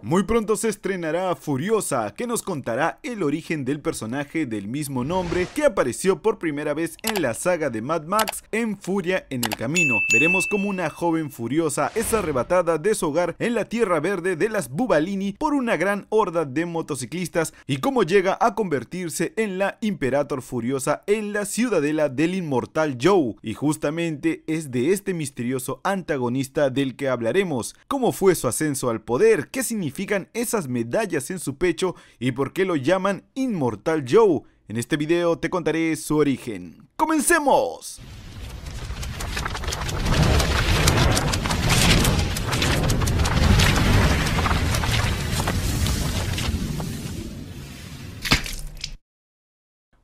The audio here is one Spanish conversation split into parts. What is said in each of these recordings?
Muy pronto se estrenará Furiosa, que nos contará el origen del personaje del mismo nombre que apareció por primera vez en la saga de Mad Max en Furia en el Camino. Veremos cómo una joven furiosa es arrebatada de su hogar en la Tierra Verde de las Bubalini por una gran horda de motociclistas y cómo llega a convertirse en la Imperator Furiosa en la ciudadela del inmortal Joe. Y justamente es de este misterioso antagonista del que hablaremos, cómo fue su ascenso al poder, qué significa esas medallas en su pecho y por qué lo llaman Inmortal Joe. En este video te contaré su origen. ¡Comencemos!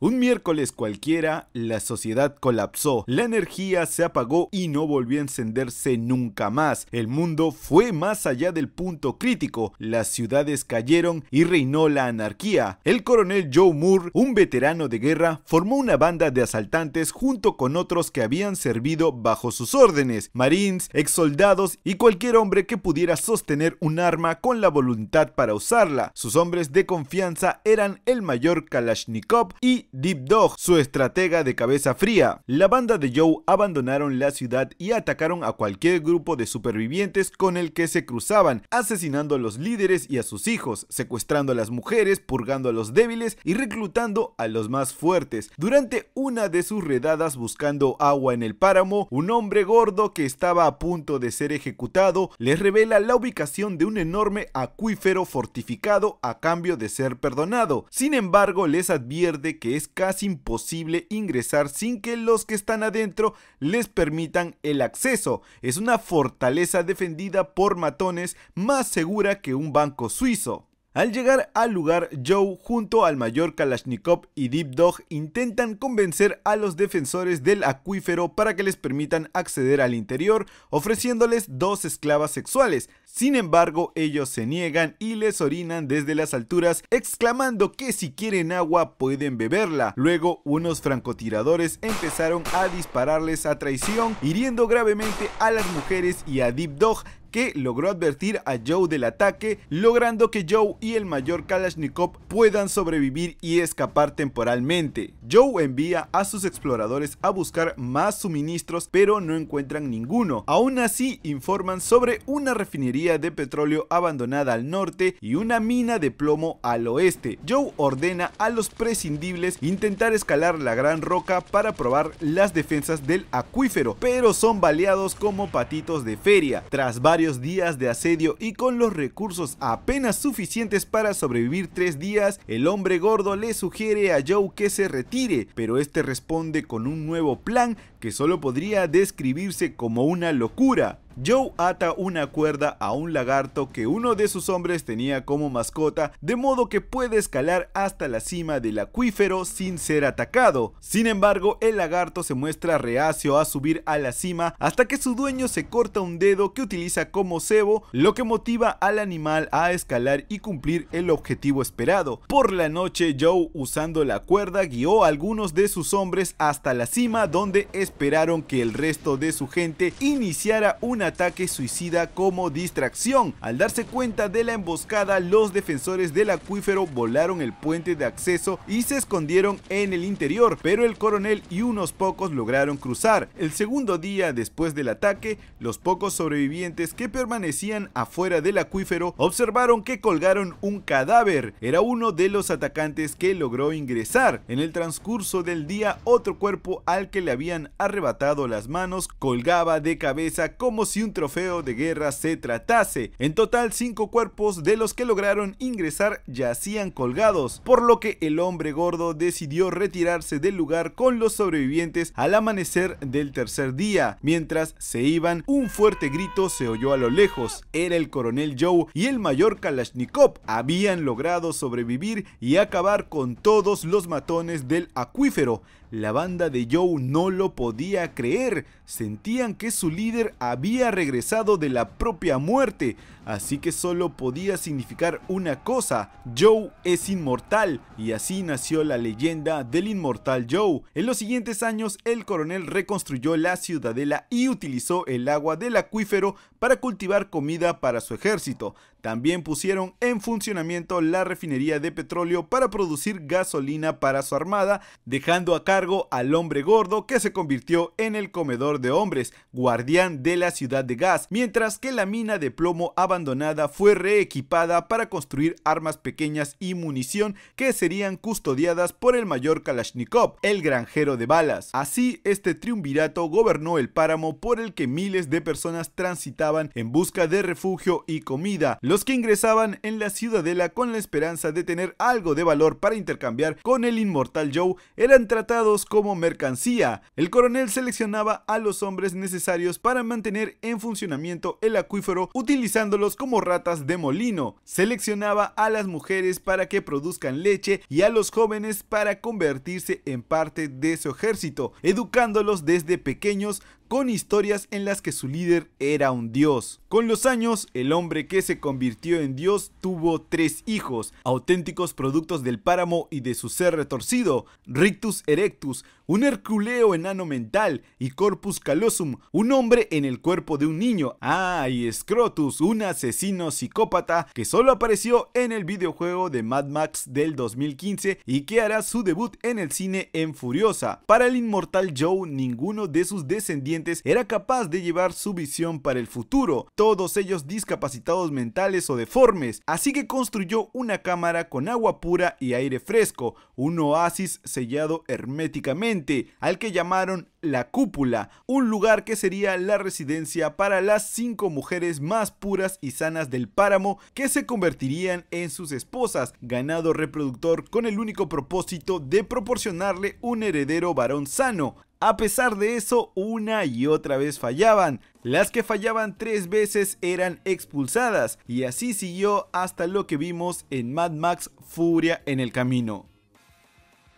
Un miércoles cualquiera, la sociedad colapsó, la energía se apagó y no volvió a encenderse nunca más. El mundo fue más allá del punto crítico, las ciudades cayeron y reinó la anarquía. El coronel Joe Moore, un veterano de guerra, formó una banda de asaltantes junto con otros que habían servido bajo sus órdenes, marines, ex soldados y cualquier hombre que pudiera sostener un arma con la voluntad para usarla. Sus hombres de confianza eran el mayor Kalashnikov y Deep Dog, su estratega de cabeza fría. La banda de Joe abandonaron la ciudad y atacaron a cualquier grupo de supervivientes con el que se cruzaban, asesinando a los líderes y a sus hijos, secuestrando a las mujeres, purgando a los débiles y reclutando a los más fuertes. Durante una de sus redadas buscando agua en el páramo, un hombre gordo que estaba a punto de ser ejecutado les revela la ubicación de un enorme acuífero fortificado a cambio de ser perdonado. Sin embargo, les advierte que es casi imposible ingresar sin que los que están adentro les permitan el acceso. Es una fortaleza defendida por matones más segura que un banco suizo. Al llegar al lugar, Joe junto al mayor Kalashnikov y Deep Dog intentan convencer a los defensores del acuífero para que les permitan acceder al interior, ofreciéndoles dos esclavas sexuales. Sin embargo, ellos se niegan y les orinan desde las alturas, exclamando que si quieren agua pueden beberla. Luego, unos francotiradores empezaron a dispararles a traición, hiriendo gravemente a las mujeres y a Deep Dog, que logró advertir a Joe del ataque, logrando que Joe y el mayor Kalashnikov puedan sobrevivir y escapar temporalmente. Joe envía a sus exploradores a buscar más suministros, pero no encuentran ninguno. Aún así, informan sobre una refinería de petróleo abandonada al norte y una mina de plomo al oeste. Joe ordena a los prescindibles intentar escalar la gran roca para probar las defensas del acuífero, pero son baleados como patitos de feria. Tras varios días de asedio y con los recursos apenas suficientes para sobrevivir tres días, el hombre gordo le sugiere a Joe que se retire, pero este responde con un nuevo plan que solo podría describirse como una locura. Joe ata una cuerda a un lagarto que uno de sus hombres tenía como mascota, de modo que puede escalar hasta la cima del acuífero sin ser atacado. Sin embargo, el lagarto se muestra reacio a subir a la cima hasta que su dueño se corta un dedo que utiliza como cebo, lo que motiva al animal a escalar y cumplir el objetivo esperado. Por la noche, Joe usando la cuerda guió a algunos de sus hombres hasta la cima donde esperaron que el resto de su gente iniciara una ataque suicida como distracción. Al darse cuenta de la emboscada, los defensores del acuífero volaron el puente de acceso y se escondieron en el interior, pero el coronel y unos pocos lograron cruzar. El segundo día después del ataque, los pocos sobrevivientes que permanecían afuera del acuífero observaron que colgaron un cadáver. Era uno de los atacantes que logró ingresar. En el transcurso del día, otro cuerpo al que le habían arrebatado las manos colgaba de cabeza como si si un trofeo de guerra se tratase. En total, cinco cuerpos de los que lograron ingresar yacían colgados, por lo que el hombre gordo decidió retirarse del lugar con los sobrevivientes al amanecer del tercer día. Mientras se iban, un fuerte grito se oyó a lo lejos. Era el coronel Joe y el mayor Kalashnikov. Habían logrado sobrevivir y acabar con todos los matones del acuífero. La banda de Joe no lo podía creer, sentían que su líder había regresado de la propia muerte, así que solo podía significar una cosa, Joe es inmortal, y así nació la leyenda del inmortal Joe. En los siguientes años, el coronel reconstruyó la ciudadela y utilizó el agua del acuífero para cultivar comida para su ejército. También pusieron en funcionamiento la refinería de petróleo para producir gasolina para su armada, dejando a cargo al hombre gordo que se convirtió en el comedor de hombres, guardián de la ciudad de gas, mientras que la mina de plomo abandonada fue reequipada para construir armas pequeñas y munición que serían custodiadas por el mayor Kalashnikov, el granjero de balas. Así, este triunvirato gobernó el páramo por el que miles de personas transitaban en busca de refugio y comida los que ingresaban en la ciudadela con la esperanza de tener algo de valor para intercambiar con el inmortal Joe eran tratados como mercancía. El coronel seleccionaba a los hombres necesarios para mantener en funcionamiento el acuífero utilizándolos como ratas de molino. Seleccionaba a las mujeres para que produzcan leche y a los jóvenes para convertirse en parte de su ejército, educándolos desde pequeños con historias en las que su líder era un dios. Con los años, el hombre que se convirtió en dios tuvo tres hijos, auténticos productos del páramo y de su ser retorcido, Rictus Erectus, un herculeo enano mental, y Corpus Callosum, un hombre en el cuerpo de un niño. Ah, y Scrotus, un asesino psicópata que solo apareció en el videojuego de Mad Max del 2015 y que hará su debut en el cine en Furiosa. Para el inmortal Joe, ninguno de sus descendientes era capaz de llevar su visión para el futuro, todos ellos discapacitados mentales o deformes. Así que construyó una cámara con agua pura y aire fresco, un oasis sellado herméticamente, al que llamaron la Cúpula, un lugar que sería la residencia para las cinco mujeres más puras y sanas del páramo que se convertirían en sus esposas, ganado reproductor con el único propósito de proporcionarle un heredero varón sano. A pesar de eso, una y otra vez fallaban. Las que fallaban tres veces eran expulsadas y así siguió hasta lo que vimos en Mad Max Furia en el Camino.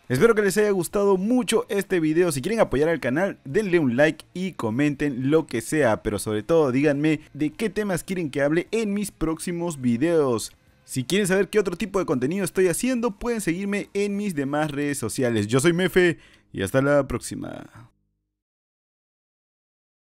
Espero que les haya gustado mucho este video. Si quieren apoyar al canal, denle un like y comenten lo que sea. Pero sobre todo díganme de qué temas quieren que hable en mis próximos videos. Si quieren saber qué otro tipo de contenido estoy haciendo, pueden seguirme en mis demás redes sociales. Yo soy Mefe y hasta la próxima.